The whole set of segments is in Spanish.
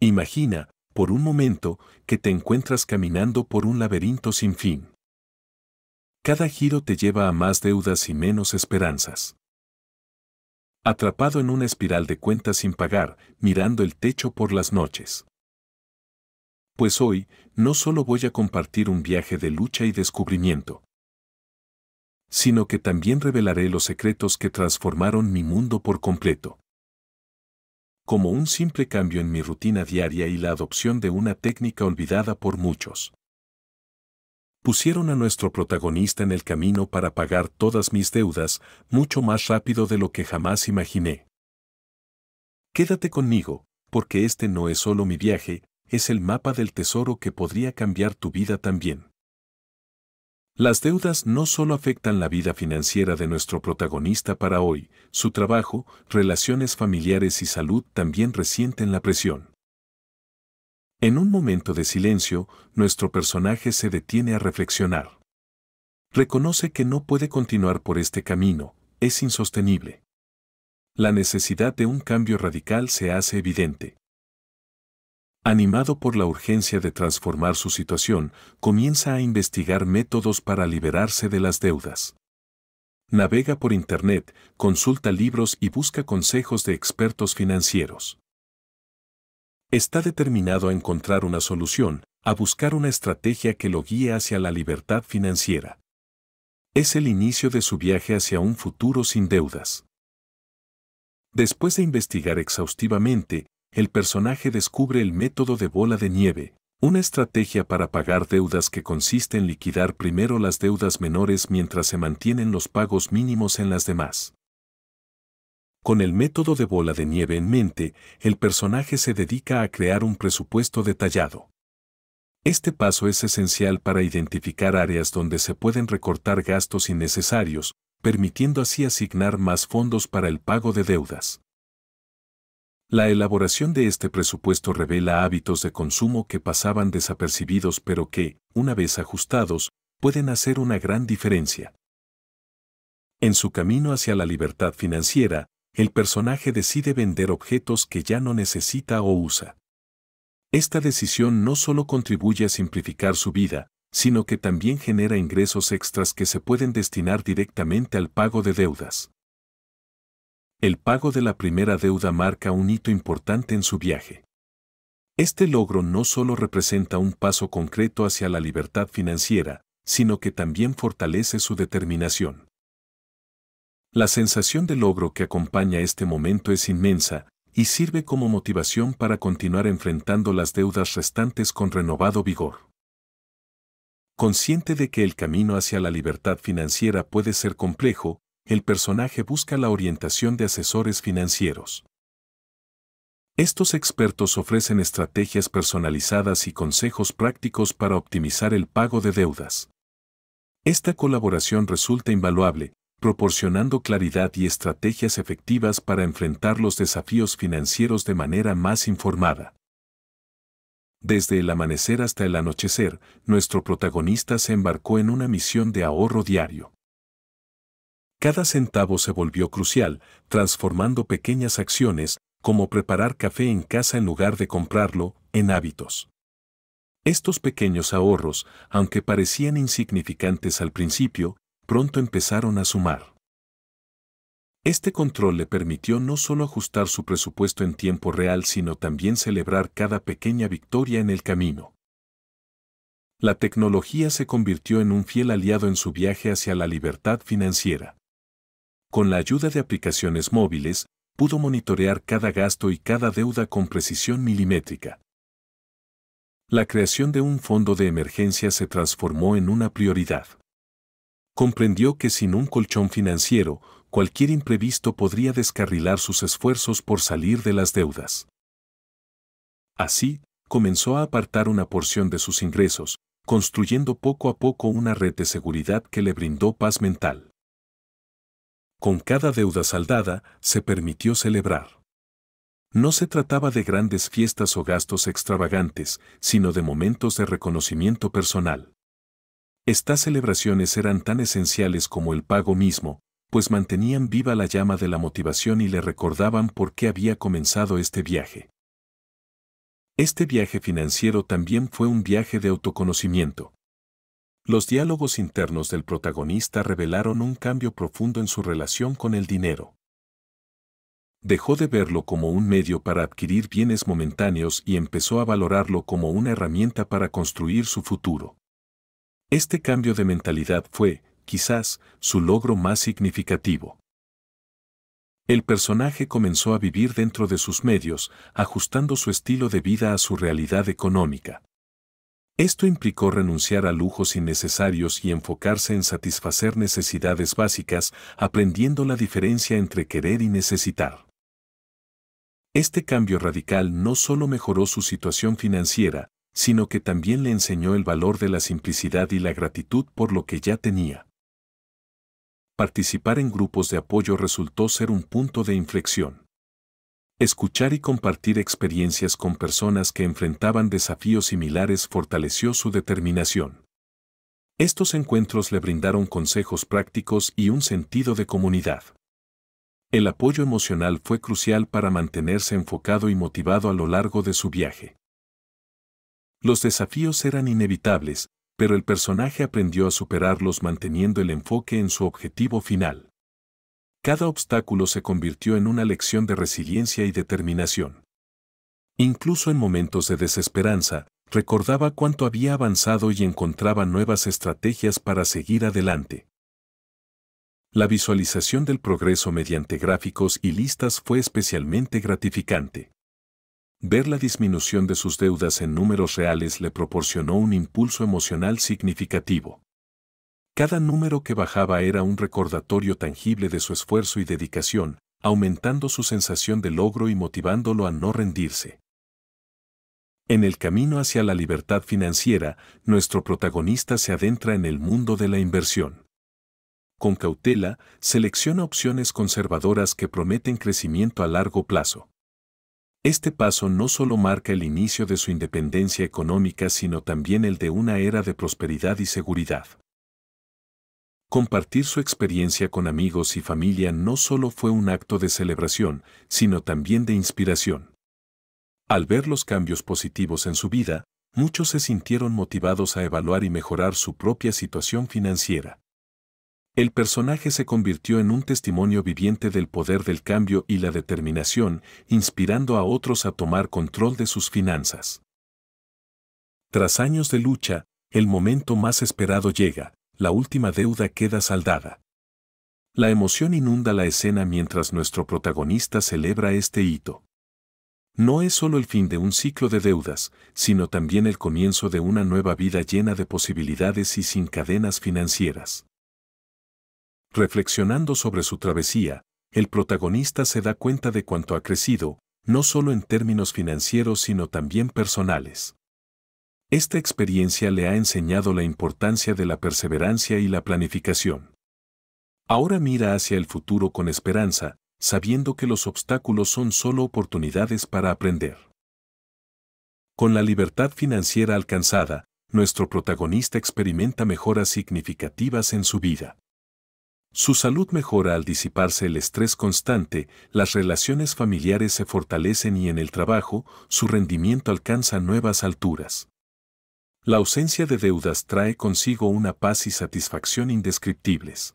Imagina, por un momento, que te encuentras caminando por un laberinto sin fin. Cada giro te lleva a más deudas y menos esperanzas. Atrapado en una espiral de cuentas sin pagar, mirando el techo por las noches. Pues hoy, no solo voy a compartir un viaje de lucha y descubrimiento, sino que también revelaré los secretos que transformaron mi mundo por completo como un simple cambio en mi rutina diaria y la adopción de una técnica olvidada por muchos. Pusieron a nuestro protagonista en el camino para pagar todas mis deudas mucho más rápido de lo que jamás imaginé. Quédate conmigo, porque este no es solo mi viaje, es el mapa del tesoro que podría cambiar tu vida también. Las deudas no solo afectan la vida financiera de nuestro protagonista para hoy, su trabajo, relaciones familiares y salud también resienten la presión. En un momento de silencio, nuestro personaje se detiene a reflexionar. Reconoce que no puede continuar por este camino, es insostenible. La necesidad de un cambio radical se hace evidente animado por la urgencia de transformar su situación, comienza a investigar métodos para liberarse de las deudas. Navega por Internet, consulta libros y busca consejos de expertos financieros. Está determinado a encontrar una solución, a buscar una estrategia que lo guíe hacia la libertad financiera. Es el inicio de su viaje hacia un futuro sin deudas. Después de investigar exhaustivamente, el personaje descubre el método de bola de nieve, una estrategia para pagar deudas que consiste en liquidar primero las deudas menores mientras se mantienen los pagos mínimos en las demás. Con el método de bola de nieve en mente, el personaje se dedica a crear un presupuesto detallado. Este paso es esencial para identificar áreas donde se pueden recortar gastos innecesarios, permitiendo así asignar más fondos para el pago de deudas. La elaboración de este presupuesto revela hábitos de consumo que pasaban desapercibidos pero que, una vez ajustados, pueden hacer una gran diferencia. En su camino hacia la libertad financiera, el personaje decide vender objetos que ya no necesita o usa. Esta decisión no solo contribuye a simplificar su vida, sino que también genera ingresos extras que se pueden destinar directamente al pago de deudas. El pago de la primera deuda marca un hito importante en su viaje. Este logro no solo representa un paso concreto hacia la libertad financiera, sino que también fortalece su determinación. La sensación de logro que acompaña este momento es inmensa y sirve como motivación para continuar enfrentando las deudas restantes con renovado vigor. Consciente de que el camino hacia la libertad financiera puede ser complejo, el personaje busca la orientación de asesores financieros. Estos expertos ofrecen estrategias personalizadas y consejos prácticos para optimizar el pago de deudas. Esta colaboración resulta invaluable, proporcionando claridad y estrategias efectivas para enfrentar los desafíos financieros de manera más informada. Desde el amanecer hasta el anochecer, nuestro protagonista se embarcó en una misión de ahorro diario. Cada centavo se volvió crucial, transformando pequeñas acciones, como preparar café en casa en lugar de comprarlo, en hábitos. Estos pequeños ahorros, aunque parecían insignificantes al principio, pronto empezaron a sumar. Este control le permitió no solo ajustar su presupuesto en tiempo real, sino también celebrar cada pequeña victoria en el camino. La tecnología se convirtió en un fiel aliado en su viaje hacia la libertad financiera con la ayuda de aplicaciones móviles, pudo monitorear cada gasto y cada deuda con precisión milimétrica. La creación de un fondo de emergencia se transformó en una prioridad. Comprendió que sin un colchón financiero, cualquier imprevisto podría descarrilar sus esfuerzos por salir de las deudas. Así, comenzó a apartar una porción de sus ingresos, construyendo poco a poco una red de seguridad que le brindó paz mental. Con cada deuda saldada, se permitió celebrar. No se trataba de grandes fiestas o gastos extravagantes, sino de momentos de reconocimiento personal. Estas celebraciones eran tan esenciales como el pago mismo, pues mantenían viva la llama de la motivación y le recordaban por qué había comenzado este viaje. Este viaje financiero también fue un viaje de autoconocimiento. Los diálogos internos del protagonista revelaron un cambio profundo en su relación con el dinero. Dejó de verlo como un medio para adquirir bienes momentáneos y empezó a valorarlo como una herramienta para construir su futuro. Este cambio de mentalidad fue, quizás, su logro más significativo. El personaje comenzó a vivir dentro de sus medios, ajustando su estilo de vida a su realidad económica. Esto implicó renunciar a lujos innecesarios y enfocarse en satisfacer necesidades básicas, aprendiendo la diferencia entre querer y necesitar. Este cambio radical no solo mejoró su situación financiera, sino que también le enseñó el valor de la simplicidad y la gratitud por lo que ya tenía. Participar en grupos de apoyo resultó ser un punto de inflexión. Escuchar y compartir experiencias con personas que enfrentaban desafíos similares fortaleció su determinación. Estos encuentros le brindaron consejos prácticos y un sentido de comunidad. El apoyo emocional fue crucial para mantenerse enfocado y motivado a lo largo de su viaje. Los desafíos eran inevitables, pero el personaje aprendió a superarlos manteniendo el enfoque en su objetivo final cada obstáculo se convirtió en una lección de resiliencia y determinación. Incluso en momentos de desesperanza, recordaba cuánto había avanzado y encontraba nuevas estrategias para seguir adelante. La visualización del progreso mediante gráficos y listas fue especialmente gratificante. Ver la disminución de sus deudas en números reales le proporcionó un impulso emocional significativo. Cada número que bajaba era un recordatorio tangible de su esfuerzo y dedicación, aumentando su sensación de logro y motivándolo a no rendirse. En el camino hacia la libertad financiera, nuestro protagonista se adentra en el mundo de la inversión. Con cautela, selecciona opciones conservadoras que prometen crecimiento a largo plazo. Este paso no solo marca el inicio de su independencia económica, sino también el de una era de prosperidad y seguridad. Compartir su experiencia con amigos y familia no solo fue un acto de celebración, sino también de inspiración. Al ver los cambios positivos en su vida, muchos se sintieron motivados a evaluar y mejorar su propia situación financiera. El personaje se convirtió en un testimonio viviente del poder del cambio y la determinación, inspirando a otros a tomar control de sus finanzas. Tras años de lucha, el momento más esperado llega, la última deuda queda saldada. La emoción inunda la escena mientras nuestro protagonista celebra este hito. No es solo el fin de un ciclo de deudas, sino también el comienzo de una nueva vida llena de posibilidades y sin cadenas financieras. Reflexionando sobre su travesía, el protagonista se da cuenta de cuánto ha crecido, no solo en términos financieros sino también personales. Esta experiencia le ha enseñado la importancia de la perseverancia y la planificación. Ahora mira hacia el futuro con esperanza, sabiendo que los obstáculos son solo oportunidades para aprender. Con la libertad financiera alcanzada, nuestro protagonista experimenta mejoras significativas en su vida. Su salud mejora al disiparse el estrés constante, las relaciones familiares se fortalecen y en el trabajo, su rendimiento alcanza nuevas alturas. La ausencia de deudas trae consigo una paz y satisfacción indescriptibles.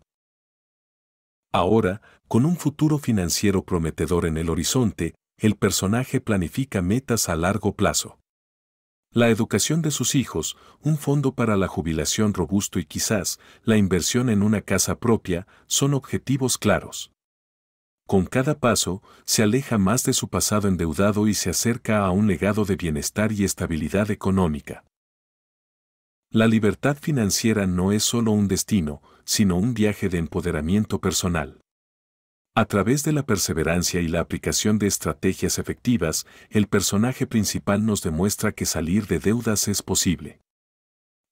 Ahora, con un futuro financiero prometedor en el horizonte, el personaje planifica metas a largo plazo. La educación de sus hijos, un fondo para la jubilación robusto y quizás la inversión en una casa propia son objetivos claros. Con cada paso, se aleja más de su pasado endeudado y se acerca a un legado de bienestar y estabilidad económica. La libertad financiera no es solo un destino, sino un viaje de empoderamiento personal. A través de la perseverancia y la aplicación de estrategias efectivas, el personaje principal nos demuestra que salir de deudas es posible.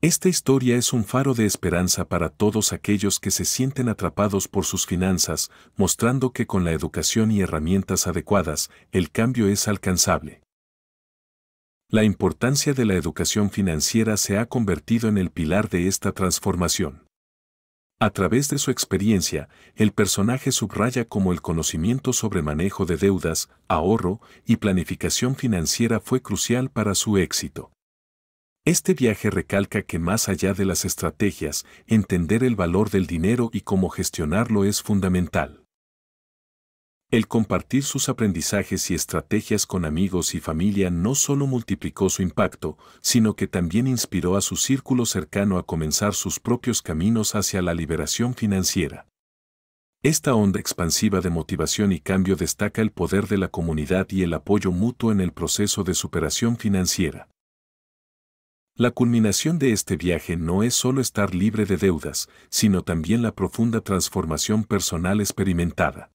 Esta historia es un faro de esperanza para todos aquellos que se sienten atrapados por sus finanzas, mostrando que con la educación y herramientas adecuadas, el cambio es alcanzable. La importancia de la educación financiera se ha convertido en el pilar de esta transformación. A través de su experiencia, el personaje subraya cómo el conocimiento sobre manejo de deudas, ahorro y planificación financiera fue crucial para su éxito. Este viaje recalca que más allá de las estrategias, entender el valor del dinero y cómo gestionarlo es fundamental. El compartir sus aprendizajes y estrategias con amigos y familia no solo multiplicó su impacto, sino que también inspiró a su círculo cercano a comenzar sus propios caminos hacia la liberación financiera. Esta onda expansiva de motivación y cambio destaca el poder de la comunidad y el apoyo mutuo en el proceso de superación financiera. La culminación de este viaje no es solo estar libre de deudas, sino también la profunda transformación personal experimentada.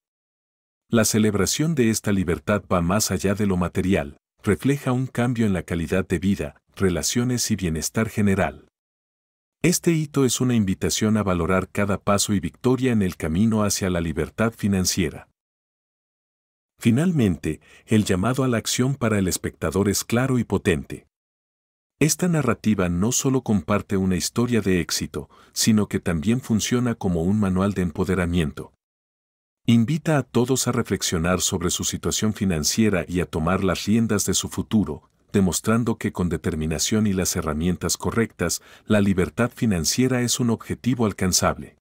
La celebración de esta libertad va más allá de lo material, refleja un cambio en la calidad de vida, relaciones y bienestar general. Este hito es una invitación a valorar cada paso y victoria en el camino hacia la libertad financiera. Finalmente, el llamado a la acción para el espectador es claro y potente. Esta narrativa no solo comparte una historia de éxito, sino que también funciona como un manual de empoderamiento invita a todos a reflexionar sobre su situación financiera y a tomar las riendas de su futuro, demostrando que con determinación y las herramientas correctas, la libertad financiera es un objetivo alcanzable.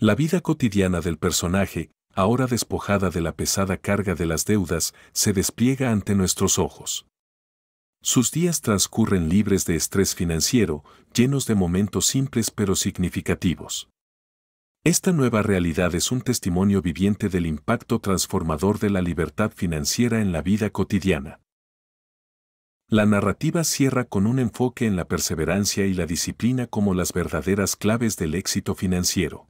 La vida cotidiana del personaje, ahora despojada de la pesada carga de las deudas, se despliega ante nuestros ojos. Sus días transcurren libres de estrés financiero, llenos de momentos simples pero significativos. Esta nueva realidad es un testimonio viviente del impacto transformador de la libertad financiera en la vida cotidiana. La narrativa cierra con un enfoque en la perseverancia y la disciplina como las verdaderas claves del éxito financiero.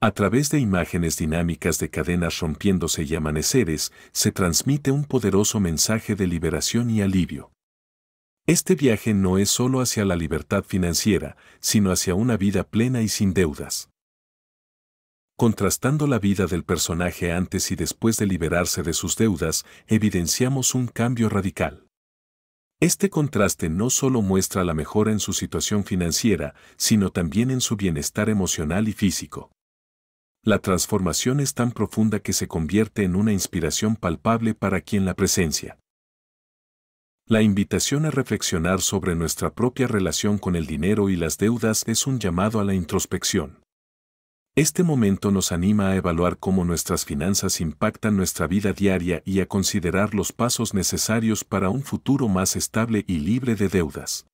A través de imágenes dinámicas de cadenas rompiéndose y amaneceres, se transmite un poderoso mensaje de liberación y alivio. Este viaje no es solo hacia la libertad financiera, sino hacia una vida plena y sin deudas. Contrastando la vida del personaje antes y después de liberarse de sus deudas, evidenciamos un cambio radical. Este contraste no solo muestra la mejora en su situación financiera, sino también en su bienestar emocional y físico. La transformación es tan profunda que se convierte en una inspiración palpable para quien la presencia. La invitación a reflexionar sobre nuestra propia relación con el dinero y las deudas es un llamado a la introspección. Este momento nos anima a evaluar cómo nuestras finanzas impactan nuestra vida diaria y a considerar los pasos necesarios para un futuro más estable y libre de deudas.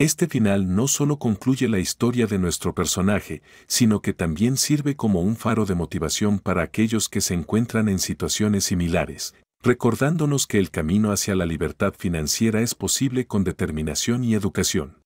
Este final no solo concluye la historia de nuestro personaje, sino que también sirve como un faro de motivación para aquellos que se encuentran en situaciones similares, recordándonos que el camino hacia la libertad financiera es posible con determinación y educación.